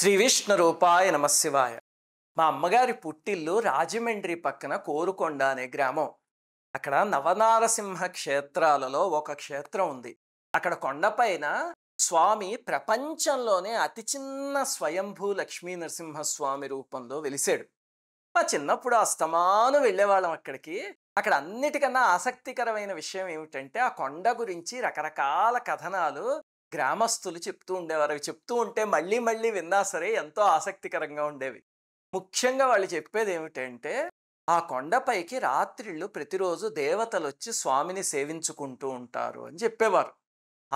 శ్రీ విష్ణు రూపాయ నమశివాయ మా అమ్మగారి పుట్టిల్లు రాజమండ్రి పక్కన కోరుకొండ అనే గ్రామం అక్కడ నవనారసింహ క్షేత్రాలలో ఒక క్షేత్రం ఉంది అక్కడ కొండపైన స్వామి ప్రపంచంలోనే అతి చిన్న స్వయంభూ లక్ష్మీ నరసింహస్వామి రూపంలో వెలిసాడు మా చిన్నప్పుడు అస్తమాను వెళ్ళేవాళ్ళం అక్కడికి అక్కడ అన్నిటికన్నా ఆసక్తికరమైన విషయం ఏమిటంటే ఆ కొండ గురించి రకరకాల కథనాలు గ్రామస్తులు చెప్తూ ఉండేవారు అవి చెప్తూ ఉంటే మళ్ళీ మళ్ళీ విన్నా సరే ఎంతో ఆసక్తికరంగా ఉండేవి ముఖ్యంగా వాళ్ళు చెప్పేది ఏమిటంటే ఆ కొండపైకి రాత్రిళ్ళు ప్రతిరోజు దేవతలు వచ్చి స్వామిని సేవించుకుంటూ ఉంటారు అని చెప్పేవారు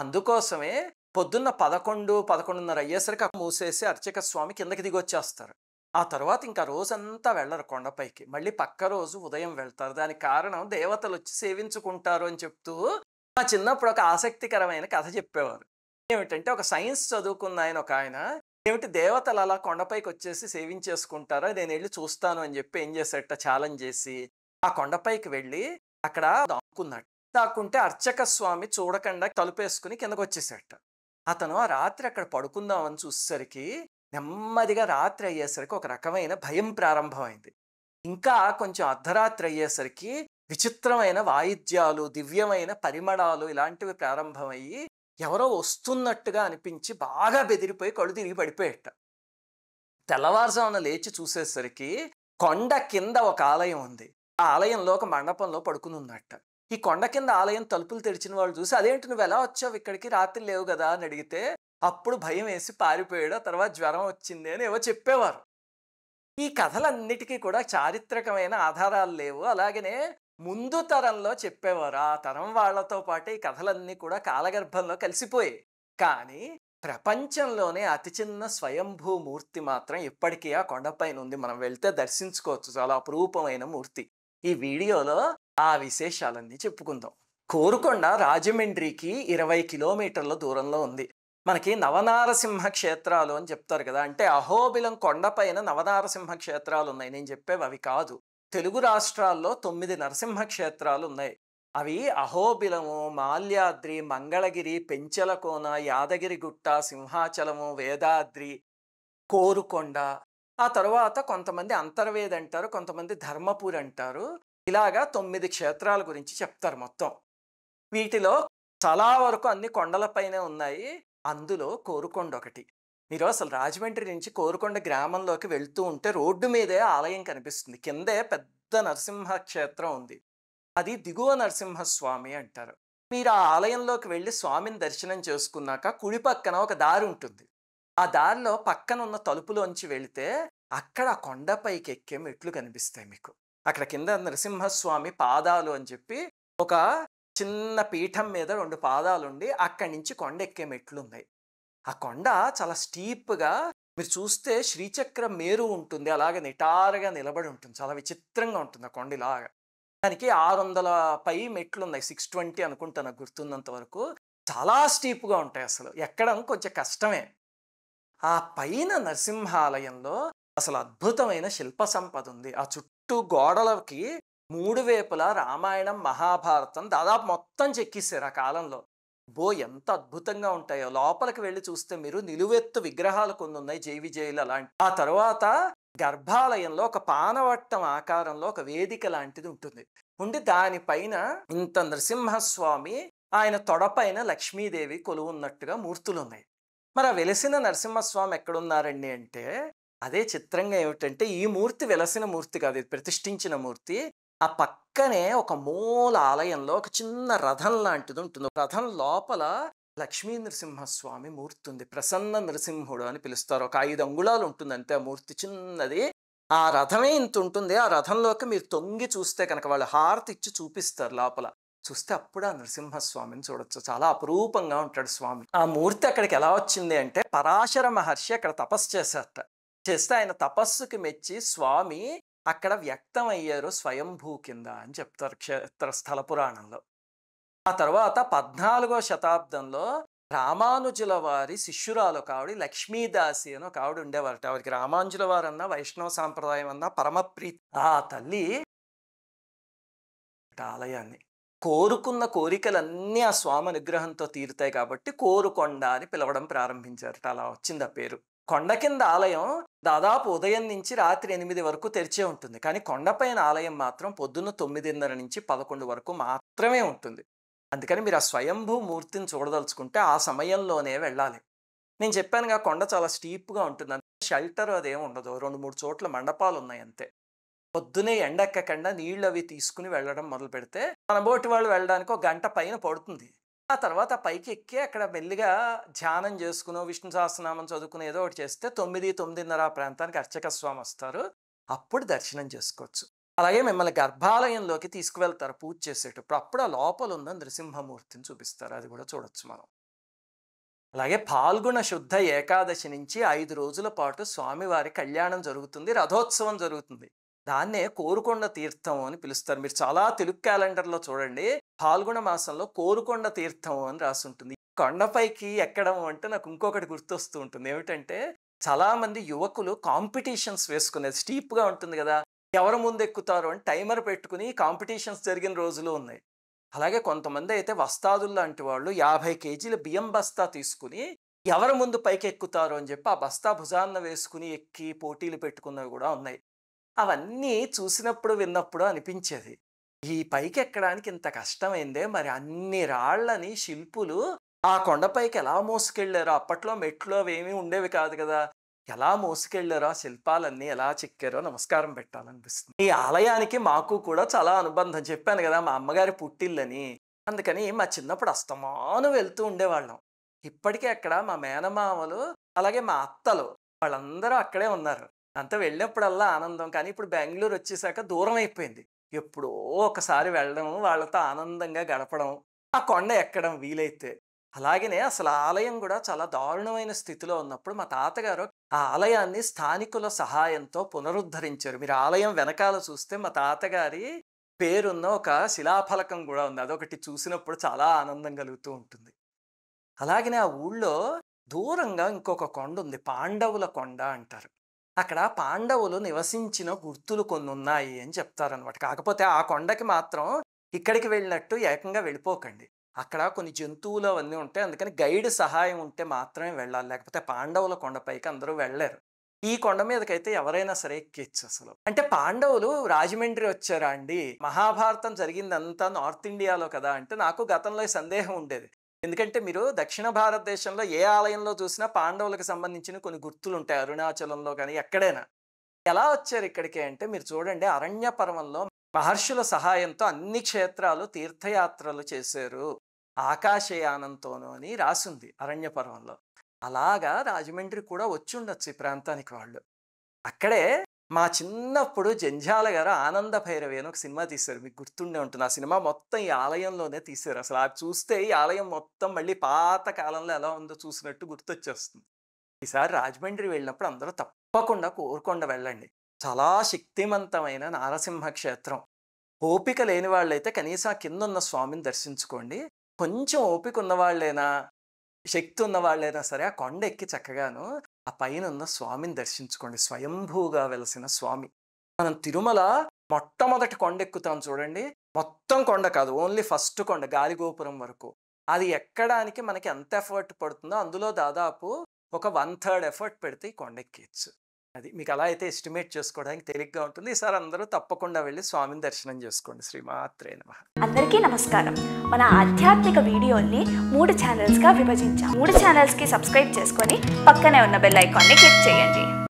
అందుకోసమే పొద్దున్న పదకొండు పదకొండున్నర అయ్యేసరికి మూసేసి అర్చక స్వామి కిందకి దిగొచ్చేస్తారు ఆ తర్వాత ఇంకా రోజంతా వెళ్ళరు కొండపైకి మళ్ళీ పక్క రోజు ఉదయం వెళ్తారు దానికి కారణం దేవతలు వచ్చి సేవించుకుంటారు అని చెప్తూ మా చిన్నప్పుడు ఒక ఆసక్తికరమైన కథ చెప్పేవారు ఏమిటంటే ఒక సైన్స్ చదువుకున్న ఆయన ఒక ఆయన ఏమిటి దేవతలు అలా కొండపైకి వచ్చేసి సేవించేసుకుంటారా నేను వెళ్ళి చూస్తాను అని చెప్పి ఏం చేసేట ఛాలెంజ్ చేసి ఆ కొండపైకి వెళ్ళి అక్కడ దాక్కుందట దాక్కుంటే అర్చక స్వామి చూడకుండా తలుపేసుకుని కిందకు వచ్చేసేట అతను ఆ రాత్రి అక్కడ పడుకుందామని చూసేసరికి నెమ్మదిగా రాత్రి అయ్యేసరికి ఒక రకమైన భయం ప్రారంభమైంది ఇంకా కొంచెం అర్ధరాత్రి అయ్యేసరికి విచిత్రమైన వాయిద్యాలు దివ్యమైన పరిమళాలు ఇలాంటివి ప్రారంభమయ్యి ఎవరో వస్తున్నట్టుగా అనిపించి బాగా బెదిరిపోయి కళ్ళు తిరిగి పడిపోయేట తెల్లవారుజామున లేచి చూసేసరికి కొండ కింద ఒక ఆలయం ఉంది ఆ ఆలయంలో ఒక మండపంలో పడుకుని ఉందట ఈ కొండ కింద ఆలయం తలుపులు తెరిచిన వాళ్ళు చూసి అదేంటి నువ్వు ఎలా వచ్చావు ఇక్కడికి రాత్రి లేవు కదా అని అడిగితే అప్పుడు భయం వేసి పారిపోయాడు తర్వాత జ్వరం వచ్చింది అని ఏవో చెప్పేవారు ఈ కథలన్నిటికీ కూడా చారిత్రకమైన ఆధారాలు లేవు అలాగనే ముందు తరంలో చెప్పేవారు ఆ తరం వాళ్లతో పాటు ఈ కథలన్నీ కూడా కాలగర్భంలో కలిసిపోయాయి కానీ ప్రపంచంలోనే అతి చిన్న స్వయంభూ మూర్తి మాత్రం ఇప్పటికీ ఆ కొండపైన ఉంది మనం వెళ్తే దర్శించుకోవచ్చు చాలా అపురూపమైన మూర్తి ఈ వీడియోలో ఆ విశేషాలన్నీ చెప్పుకుందాం కోరుకొండ రాజమండ్రికి ఇరవై కిలోమీటర్ల దూరంలో ఉంది మనకి నవనారసింహ క్షేత్రాలు అని చెప్తారు కదా అంటే అహోబిలం కొండపైన నవనారసింహ క్షేత్రాలు ఉన్నాయి నేను చెప్పేవి అవి కాదు తెలుగు రాష్ట్రాల్లో తొమ్మిది నరసింహ క్షేత్రాలు ఉన్నాయి అవి అహోబిలము మాల్యాద్రి మంగళగిరి పెంచలకోన యాదగిరిగుట్ట సింహాచలము వేదాద్రి కోరుకొండ ఆ తర్వాత కొంతమంది అంతర్వేద్ అంటారు కొంతమంది ధర్మపూర్ అంటారు ఇలాగా తొమ్మిది క్షేత్రాల గురించి చెప్తారు మొత్తం వీటిలో చాలా వరకు అన్ని కొండలపైనే ఉన్నాయి అందులో కోరుకొండ ఒకటి మీరు అసలు రాజమండ్రి నుంచి కోరుకొండ గ్రామంలోకి వెళ్తూ ఉంటే రోడ్డు మీదే ఆలయం కనిపిస్తుంది కిందే పెద్ద నరసింహ క్షేత్రం ఉంది అది దిగువ నరసింహస్వామి అంటారు మీరు ఆ ఆలయంలోకి వెళ్ళి స్వామిని దర్శనం చేసుకున్నాక కుడి పక్కన ఒక దారి ఉంటుంది ఆ దారిలో పక్కన ఉన్న తలుపులోంచి వెళితే అక్కడ కొండపైకి ఎక్కే మెట్లు కనిపిస్తాయి మీకు అక్కడ కింద నరసింహస్వామి పాదాలు అని చెప్పి ఒక చిన్న పీఠం మీద రెండు పాదాలుండి అక్కడి నుంచి కొండ ఎక్కే మెట్లు ఉన్నాయి ఆ కొండ చాలా స్టీప్గా మీరు చూస్తే శ్రీచక్ర మేరు ఉంటుంది అలాగే నిటారుగా నిలబడి ఉంటుంది చాలా విచిత్రంగా ఉంటుంది ఆ కొండ ఇలాగా దానికి ఆరు వందల పై మెట్లు ఉన్నాయి సిక్స్ ట్వంటీ అనుకుంటాను గుర్తున్నంత వరకు చాలా స్టీప్గా ఉంటాయి అసలు ఎక్కడం కొంచెం కష్టమే ఆ పైన నరసింహాలయంలో అసలు అద్భుతమైన శిల్ప సంపద ఉంది ఆ చుట్టూ గోడలకి మూడు వేపులా రామాయణం మహాభారతం దాదాపు మొత్తం చెక్కిస్తారు ఆ కాలంలో బో ఎంత అద్భుతంగా ఉంటాయో లోపలికి వెళ్ళి చూస్తే మీరు నిలువెత్తు విగ్రహాలు కొన్ని ఉన్నాయి జై విజయులు అలాంటి ఆ తర్వాత గర్భాలయంలో ఒక పానవట్టం ఆకారంలో ఒక వేదిక లాంటిది ఉంటుంది ఉండి దానిపైన ఇంత నరసింహస్వామి ఆయన తొడపైన లక్ష్మీదేవి కొలువు ఉన్నట్టుగా మూర్తులు ఉన్నాయి మరి ఆ వెలసిన నరసింహస్వామి ఎక్కడున్నారండి అంటే అదే చిత్రంగా ఏమిటంటే ఈ మూర్తి వెలసిన మూర్తి కాదు ఇది ప్రతిష్ఠించిన మూర్తి ఆ పక్కనే ఒక మూల ఆలయంలో ఒక చిన్న రథం లాంటిది ఉంటుంది రథం లోపల లక్ష్మీ నృసింహస్వామి మూర్తి ఉంది ప్రసన్న నృసింహుడు అని పిలుస్తారు ఒక ఐదు అంగుళాలు ఉంటుంది అంతే ఆ మూర్తి చిన్నది ఆ రథమే ఇంత ఉంటుంది ఆ రథంలోకి మీరు తొంగి చూస్తే కనుక వాళ్ళు హారతి ఇచ్చి చూపిస్తారు లోపల చూస్తే అప్పుడు ఆ నృసింహస్వామిని చూడొచ్చు చాలా అపురూపంగా ఉంటాడు స్వామి ఆ మూర్తి అక్కడికి ఎలా వచ్చింది అంటే పరాశర మహర్షి అక్కడ తపస్సు చేశారట చేస్తే ఆయన తపస్సుకి మెచ్చి స్వామి అక్కడ వ్యక్తం అయ్యారు స్వయంభూ కింద అని చెప్తారు క్షేత్ర స్థల పురాణంలో ఆ తర్వాత పద్నాలుగో శతాబ్దంలో రామానుజుల వారి శిష్యురాలు కావిడి లక్ష్మీదాసి అని ఒక ఆవిడ ఉండేవారట ఆవిడకి రామానుజుల వారన్నా వైష్ణవ సాంప్రదాయం అన్నా పరమప్రీతి ఆ తల్లి ఆలయాన్ని కోరుకున్న కోరికలన్నీ ఆ స్వామి అనుగ్రహంతో తీరుతాయి కాబట్టి కోరుకొండ అని పిలవడం ప్రారంభించారట అలా వచ్చింది ఆ పేరు కొండ కింద ఆలయం దాదాపు ఉదయం నుంచి రాత్రి ఎనిమిది వరకు తెరిచే ఉంటుంది కానీ కొండపైన ఆలయం మాత్రం పొద్దున్న తొమ్మిదిన్నర నుంచి పదకొండు వరకు మాత్రమే ఉంటుంది అందుకని మీరు ఆ స్వయంభూ మూర్తిని చూడదలుచుకుంటే ఆ సమయంలోనే వెళ్ళాలి నేను చెప్పానుగా కొండ చాలా స్టీప్గా ఉంటుంది అంటే షెల్టర్ అదేం ఉండదు రెండు మూడు చోట్ల మండపాలు ఉన్నాయి అంతే పొద్దునే ఎండెక్కకుండా నీళ్ళు అవి తీసుకుని వెళ్ళడం మొదలు పెడితే మన బోటి వాళ్ళు వెళ్ళడానికి ఒక గంట పైన పడుతుంది ఆ తర్వాత పైకి ఎక్కి అక్కడ మెల్లిగా ధ్యానం చేసుకుని విష్ణు సహస్రనామం చదువుకుని ఏదో ఒకటి చేస్తే తొమ్మిది తొమ్మిదిన్నర ప్రాంతానికి అర్చక స్వామి వస్తారు అప్పుడు దర్శనం చేసుకోవచ్చు అలాగే మిమ్మల్ని గర్భాలయంలోకి తీసుకువెళ్తారు పూజ చేసేటప్పుడు అప్పుడు ఆ లోపల ఉన్న నృసింహమూర్తిని చూపిస్తారు అది కూడా చూడొచ్చు మనం అలాగే పాల్గొన శుద్ధ ఏకాదశి నుంచి ఐదు రోజుల పాటు స్వామివారి కళ్యాణం జరుగుతుంది రథోత్సవం జరుగుతుంది దాన్నే కోరుకొండ తీర్థం అని పిలుస్తారు మీరు చాలా తెలుగు క్యాలెండర్లో చూడండి పాల్గొన మాసంలో కోరుకొండ తీర్థం అని రాసుంటుంది కొండపైకి ఎక్కడం అంటే నాకు ఇంకొకటి గుర్తొస్తూ ఉంటుంది ఏమిటంటే చాలామంది యువకులు కాంపిటీషన్స్ వేసుకునేది స్టీప్గా ఉంటుంది కదా ఎవరు ముందు ఎక్కుతారు అని టైమర్ పెట్టుకుని కాంపిటీషన్స్ జరిగిన రోజులు ఉన్నాయి అలాగే కొంతమంది అయితే వస్తాదులు లాంటి వాళ్ళు యాభై కేజీల బియ్యం బస్తా తీసుకుని ఎవరు ముందు పైకి ఎక్కుతారు అని చెప్పి ఆ బస్తా భుజాన్న వేసుకుని ఎక్కి పోటీలు పెట్టుకున్నవి కూడా ఉన్నాయి అవన్నీ చూసినప్పుడు విన్నప్పుడు అనిపించేది ఈ పైకి ఎక్కడానికి ఇంత కష్టమైందే మరి అన్ని రాళ్ళని శిల్పులు ఆ కొండపైకి ఎలా మోసుకెళ్ళారో అప్పట్లో మెట్లు అవేమీ ఉండేవి కాదు కదా ఎలా మోసుకెళ్ళారో ఆ శిల్పాలన్నీ ఎలా చిక్కారో నమస్కారం పెట్టాలనిపిస్తుంది ఈ ఆలయానికి మాకు కూడా చాలా అనుబంధం చెప్పాను కదా మా అమ్మగారి పుట్టిల్లని అందుకని మా చిన్నప్పుడు అస్తమాను వెళ్తూ ఉండేవాళ్ళం ఇప్పటికీ అక్కడ మా మేనమామలు అలాగే మా అత్తలు వాళ్ళందరూ అక్కడే ఉన్నారు అంతా వెళ్ళినప్పుడల్లా ఆనందం కానీ ఇప్పుడు బెంగళూరు వచ్చేసాక దూరం అయిపోయింది ఎప్పుడో ఒకసారి వెళ్ళడం వాళ్ళతో ఆనందంగా గడపడం ఆ కొండ ఎక్కడం వీలైతే అలాగనే అసలు ఆలయం కూడా చాలా దారుణమైన స్థితిలో ఉన్నప్పుడు మా తాతగారు ఆ ఆలయాన్ని స్థానికుల సహాయంతో పునరుద్ధరించారు మీరు ఆలయం వెనకాల చూస్తే మా తాతగారి పేరున్న ఒక శిలాఫలకం కూడా ఉంది అదొకటి చూసినప్పుడు చాలా ఆనందం కలుగుతూ ఉంటుంది అలాగనే ఆ ఊళ్ళో దూరంగా ఇంకొక కొండ ఉంది పాండవుల కొండ అంటారు అక్కడ పాండవులు నివసించిన గుర్తులు కొన్ని ఉన్నాయి అని చెప్తారనమాట కాకపోతే ఆ కొండకి మాత్రం ఇక్కడికి వెళ్ళినట్టు ఏకంగా వెళ్ళిపోకండి అక్కడ కొన్ని జంతువులు అవన్నీ ఉంటాయి అందుకని గైడ్ సహాయం ఉంటే మాత్రమే వెళ్ళాలి లేకపోతే పాండవుల కొండపైకి అందరూ వెళ్ళారు ఈ కొండ మీదకైతే ఎవరైనా సరే ఎక్కేచ్చు అసలు అంటే పాండవులు రాజమండ్రి వచ్చారా అండి మహాభారతం జరిగిందంతా నార్త్ ఇండియాలో కదా అంటే నాకు గతంలో సందేహం ఉండేది ఎందుకంటే మీరు దక్షిణ భారతదేశంలో ఏ ఆలయంలో చూసినా పాండవులకు సంబంధించిన కొన్ని గుర్తులు ఉంటాయి అరుణాచలంలో కానీ ఎక్కడైనా ఎలా వచ్చారు ఇక్కడికి అంటే మీరు చూడండి అరణ్య పర్వంలో మహర్షుల సహాయంతో అన్ని క్షేత్రాలు తీర్థయాత్రలు చేశారు ఆకాశయానంతోనూ అని రాసుంది అరణ్య పర్వంలో అలాగా రాజమండ్రి కూడా వచ్చి ఉండొచ్చు ఈ ప్రాంతానికి వాళ్ళు అక్కడే మా చిన్నప్పుడు జంజాల గారు ఆనంద భైరవి అని ఒక సినిమా తీశారు మీకు గుర్తుండే ఉంటుంది ఆ సినిమా మొత్తం ఈ ఆలయంలోనే తీశారు అసలు అది చూస్తే ఈ ఆలయం మొత్తం మళ్ళీ పాత కాలంలో ఎలా ఉందో చూసినట్టు గుర్తొచ్చేస్తుంది ఈసారి రాజమండ్రి వెళ్ళినప్పుడు అందరూ తప్పకుండా కోరుకొండ వెళ్ళండి చాలా శక్తివంతమైన నారసింహ క్షేత్రం ఓపిక లేని వాళ్ళైతే కనీసం ఆ కింద ఉన్న స్వామిని దర్శించుకోండి కొంచెం ఓపిక ఉన్న శక్తి ఉన్న వాళ్ళైనా సరే ఆ కొండ ఎక్కి చక్కగాను ఆ పైన ఉన్న స్వామిని దర్శించుకోండి స్వయంభూగా వెలసిన స్వామి మనం తిరుమల మొట్టమొదటి కొండ ఎక్కుతాం చూడండి మొత్తం కొండ కాదు ఓన్లీ ఫస్ట్ కొండ గాలిగోపురం వరకు అది ఎక్కడానికి మనకి ఎంత ఎఫర్ట్ పడుతుందో అందులో దాదాపు ఒక వన్ థర్డ్ ఎఫర్ట్ పెడితే ఈ కొండ అది మీకు అలా అయితే ఎస్టిమేట్ చేసుకోవడానికి తేలిగ్గా ఉంటుంది ఈసారి అందరూ తప్పకుండా వెళ్ళి స్వామిని దర్శనం చేసుకోండి మాత్రే నమ అందరికీ నమస్కారం మన ఆధ్యాత్మిక వీడియోల్ని మూడు ఛానల్స్గా విభజించాం మూడు ఛానల్స్కి సబ్స్క్రైబ్ చేసుకొని పక్కనే ఉన్న బెల్ ఐకాన్ని క్లిక్ చేయండి